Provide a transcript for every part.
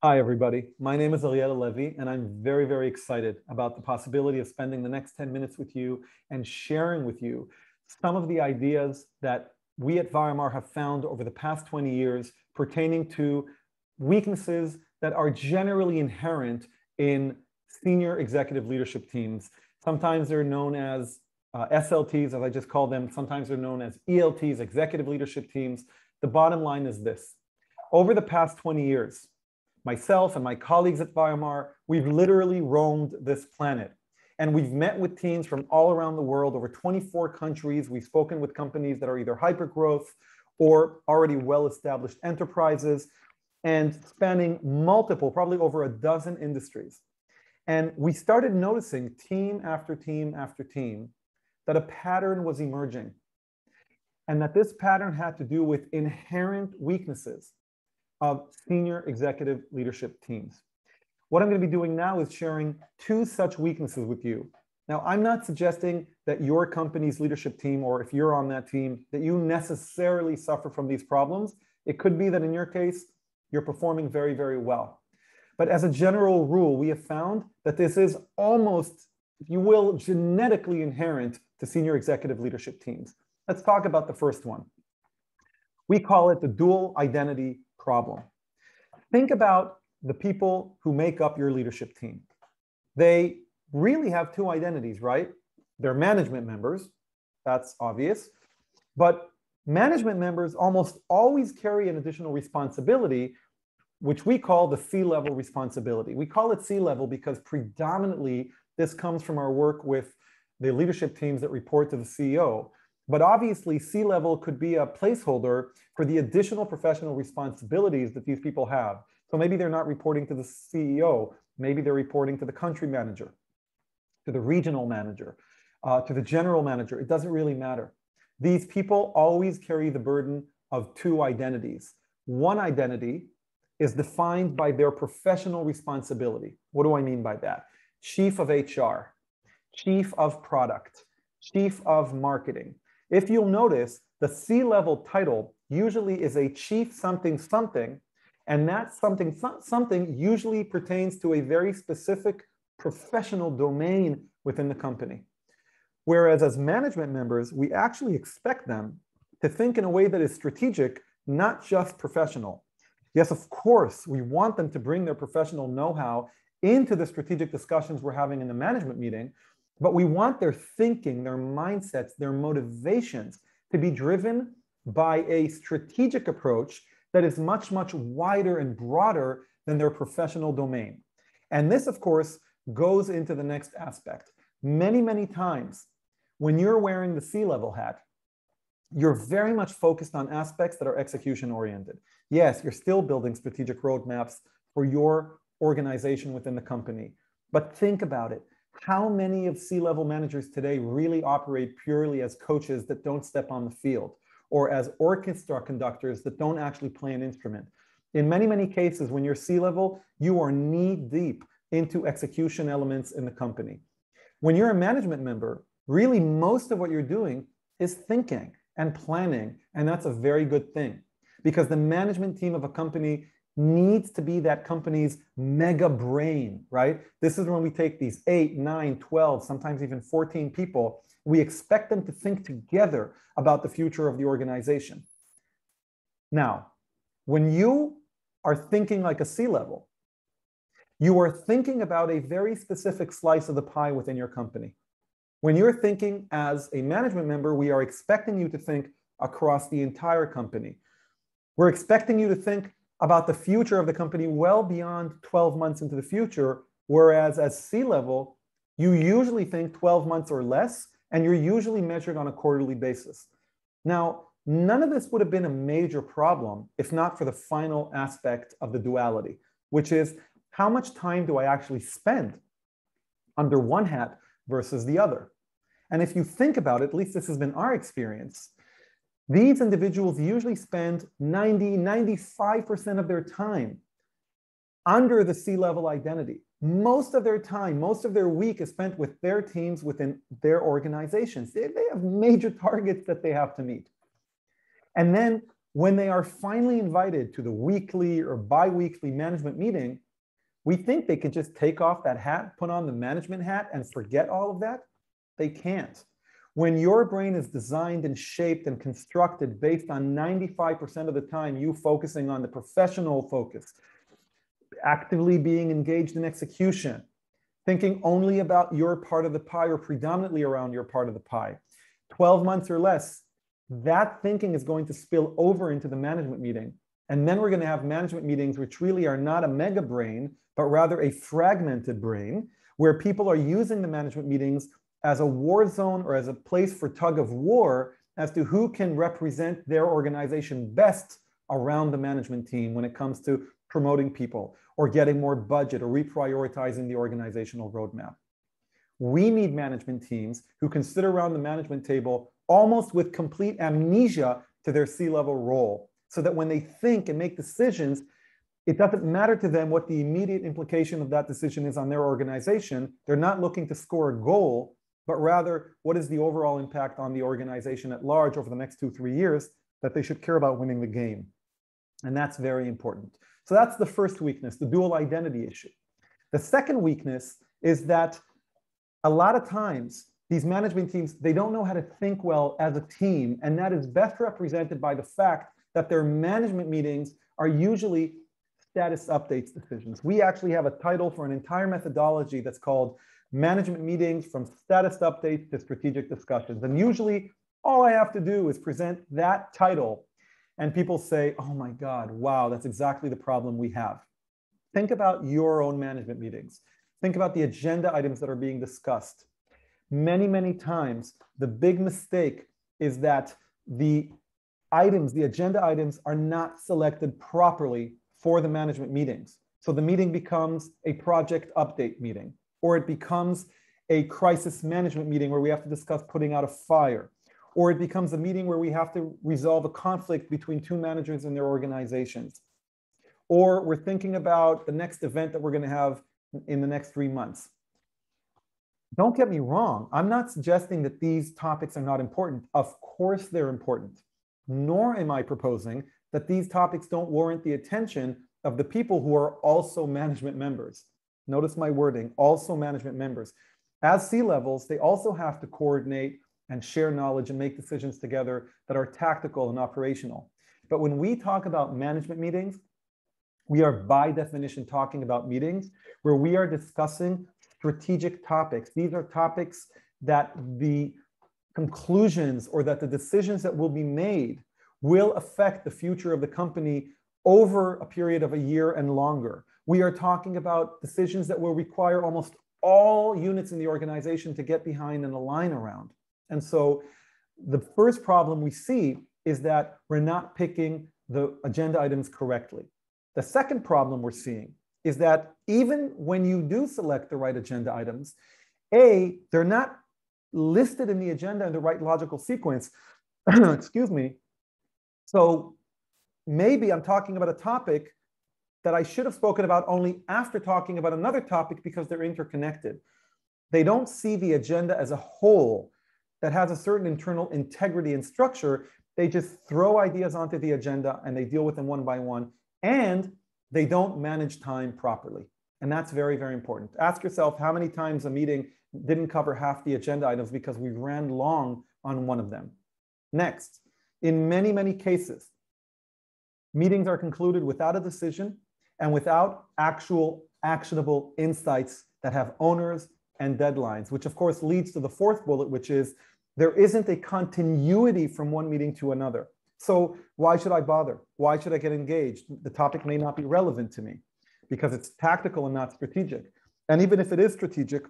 Hi, everybody. My name is Ariella Levy, and I'm very, very excited about the possibility of spending the next 10 minutes with you and sharing with you some of the ideas that we at Weimar have found over the past 20 years pertaining to weaknesses that are generally inherent in senior executive leadership teams. Sometimes they're known as uh, SLTs, as I just call them. Sometimes they're known as ELTs, executive leadership teams. The bottom line is this. Over the past 20 years, myself and my colleagues at Viomar, we've literally roamed this planet. And we've met with teams from all around the world, over 24 countries. We've spoken with companies that are either hypergrowth or already well-established enterprises and spanning multiple, probably over a dozen industries. And we started noticing team after team after team that a pattern was emerging and that this pattern had to do with inherent weaknesses of senior executive leadership teams. What I'm going to be doing now is sharing two such weaknesses with you. Now, I'm not suggesting that your company's leadership team, or if you're on that team, that you necessarily suffer from these problems. It could be that in your case, you're performing very, very well. But as a general rule, we have found that this is almost, if you will, genetically inherent to senior executive leadership teams. Let's talk about the first one. We call it the dual identity problem. Think about the people who make up your leadership team. They really have two identities, right? They're management members, that's obvious, but management members almost always carry an additional responsibility, which we call the C level responsibility. We call it C level because predominantly this comes from our work with the leadership teams that report to the CEO. But obviously, sea level could be a placeholder for the additional professional responsibilities that these people have. So maybe they're not reporting to the CEO, maybe they're reporting to the country manager, to the regional manager, uh, to the general manager. It doesn't really matter. These people always carry the burden of two identities. One identity is defined by their professional responsibility. What do I mean by that? Chief of HR, chief of product, chief of marketing, if you'll notice, the c level title usually is a chief something something, and that something something usually pertains to a very specific professional domain within the company. Whereas as management members, we actually expect them to think in a way that is strategic, not just professional. Yes, of course, we want them to bring their professional know how into the strategic discussions we're having in the management meeting, but we want their thinking, their mindsets, their motivations to be driven by a strategic approach that is much, much wider and broader than their professional domain. And this, of course, goes into the next aspect. Many, many times when you're wearing the sea level hat, you're very much focused on aspects that are execution oriented. Yes, you're still building strategic roadmaps for your organization within the company, but think about it how many of C-level managers today really operate purely as coaches that don't step on the field or as orchestra conductors that don't actually play an instrument? In many, many cases, when you're C-level, you are knee deep into execution elements in the company. When you're a management member, really most of what you're doing is thinking and planning, and that's a very good thing because the management team of a company needs to be that company's mega brain, right? This is when we take these eight, nine, 12, sometimes even 14 people, we expect them to think together about the future of the organization. Now, when you are thinking like a C level, you are thinking about a very specific slice of the pie within your company. When you're thinking as a management member, we are expecting you to think across the entire company. We're expecting you to think about the future of the company well beyond 12 months into the future. Whereas as C level, you usually think 12 months or less, and you're usually measured on a quarterly basis. Now, none of this would have been a major problem if not for the final aspect of the duality, which is how much time do I actually spend under one hat versus the other? And if you think about it, at least this has been our experience, these individuals usually spend 90, 95% of their time under the sea level identity. Most of their time, most of their week is spent with their teams within their organizations. They, they have major targets that they have to meet. And then when they are finally invited to the weekly or bi weekly management meeting, we think they can just take off that hat, put on the management hat, and forget all of that. They can't. When your brain is designed and shaped and constructed based on 95% of the time you focusing on the professional focus, actively being engaged in execution, thinking only about your part of the pie or predominantly around your part of the pie, 12 months or less, that thinking is going to spill over into the management meeting. And then we're going to have management meetings, which really are not a mega brain, but rather a fragmented brain, where people are using the management meetings as a war zone or as a place for tug of war as to who can represent their organization best around the management team when it comes to promoting people or getting more budget or reprioritizing the organizational roadmap. We need management teams who can sit around the management table almost with complete amnesia to their C level role so that when they think and make decisions, it doesn't matter to them what the immediate implication of that decision is on their organization. They're not looking to score a goal but rather what is the overall impact on the organization at large over the next two, three years that they should care about winning the game. And that's very important. So that's the first weakness, the dual identity issue. The second weakness is that a lot of times these management teams, they don't know how to think well as a team. And that is best represented by the fact that their management meetings are usually status updates decisions. We actually have a title for an entire methodology that's called management meetings from status updates to strategic discussions. And usually all I have to do is present that title and people say, oh my God, wow, that's exactly the problem we have. Think about your own management meetings. Think about the agenda items that are being discussed. Many, many times, the big mistake is that the items, the agenda items, are not selected properly for the management meetings. So the meeting becomes a project update meeting or it becomes a crisis management meeting where we have to discuss putting out a fire, or it becomes a meeting where we have to resolve a conflict between two managers and their organizations, or we're thinking about the next event that we're going to have in the next three months. Don't get me wrong, I'm not suggesting that these topics are not important. Of course, they're important. Nor am I proposing that these topics don't warrant the attention of the people who are also management members notice my wording, also management members. As sea levels, they also have to coordinate and share knowledge and make decisions together that are tactical and operational. But when we talk about management meetings, we are by definition talking about meetings where we are discussing strategic topics. These are topics that the conclusions or that the decisions that will be made will affect the future of the company over a period of a year and longer. We are talking about decisions that will require almost all units in the organization to get behind and align around. And so the first problem we see is that we're not picking the agenda items correctly. The second problem we're seeing is that even when you do select the right agenda items, A, they're not listed in the agenda in the right logical sequence. Excuse me. So maybe I'm talking about a topic that I should have spoken about only after talking about another topic because they're interconnected. They don't see the agenda as a whole that has a certain internal integrity and structure. They just throw ideas onto the agenda and they deal with them one by one, and they don't manage time properly. And that's very, very important. Ask yourself how many times a meeting didn't cover half the agenda items because we ran long on one of them. Next, in many, many cases, meetings are concluded without a decision and without actual actionable insights that have owners and deadlines, which of course leads to the fourth bullet, which is there isn't a continuity from one meeting to another. So why should I bother? Why should I get engaged? The topic may not be relevant to me because it's tactical and not strategic. And even if it is strategic,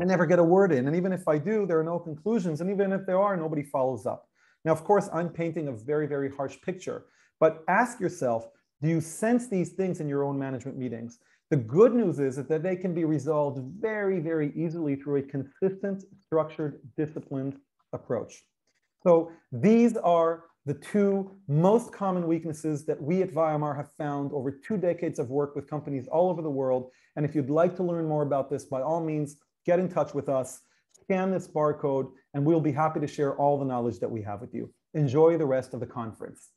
I never get a word in. And even if I do, there are no conclusions. And even if there are, nobody follows up. Now, of course, I'm painting a very, very harsh picture, but ask yourself do you sense these things in your own management meetings? The good news is that they can be resolved very, very easily through a consistent, structured, disciplined approach. So these are the two most common weaknesses that we at Viomar have found over two decades of work with companies all over the world. And if you'd like to learn more about this, by all means, get in touch with us, scan this barcode, and we'll be happy to share all the knowledge that we have with you. Enjoy the rest of the conference.